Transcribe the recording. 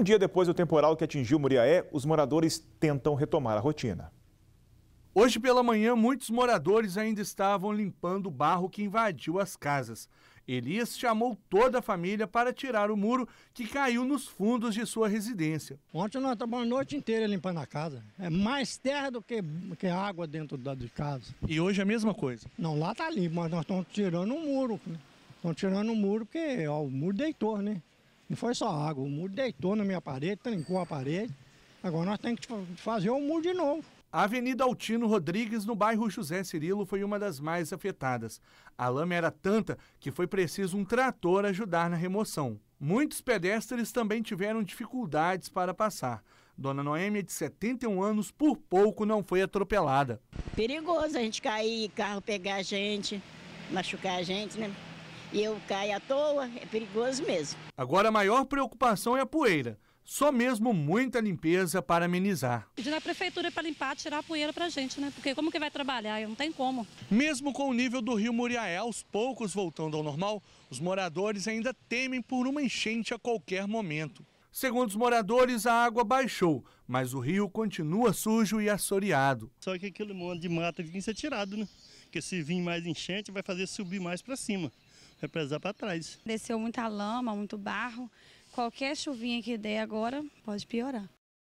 Um dia depois do temporal que atingiu Muriaé, os moradores tentam retomar a rotina. Hoje pela manhã, muitos moradores ainda estavam limpando o barro que invadiu as casas. Elias chamou toda a família para tirar o muro que caiu nos fundos de sua residência. Ontem nós estávamos a noite inteira limpando a casa. É mais terra do que, que água dentro da de casa. E hoje é a mesma coisa? Não, lá está limpo, mas nós estamos tirando o um muro. Né? Estão tirando o um muro porque ó, o muro deitou, né? Não foi só água, o muro deitou na minha parede, trincou a parede. Agora nós temos que fazer o muro de novo. A Avenida Altino Rodrigues, no bairro José Cirilo, foi uma das mais afetadas. A lama era tanta que foi preciso um trator ajudar na remoção. Muitos pedestres também tiveram dificuldades para passar. Dona Noêmia, de 71 anos, por pouco não foi atropelada. Perigoso a gente cair, carro pegar a gente, machucar a gente, né? e eu caio à toa, é perigoso mesmo. Agora a maior preocupação é a poeira. Só mesmo muita limpeza para amenizar. Pedir na prefeitura para limpar, tirar a poeira para a gente, né? Porque como que vai trabalhar? Não tem como. Mesmo com o nível do rio Muriaé aos poucos voltando ao normal, os moradores ainda temem por uma enchente a qualquer momento. Segundo os moradores, a água baixou, mas o rio continua sujo e assoreado. Só que aquele monte de mata tem que ser tirado, né? Porque se vir mais enchente, vai fazer subir mais para cima represar é para trás. Desceu muita lama, muito barro. Qualquer chuvinha que der agora pode piorar.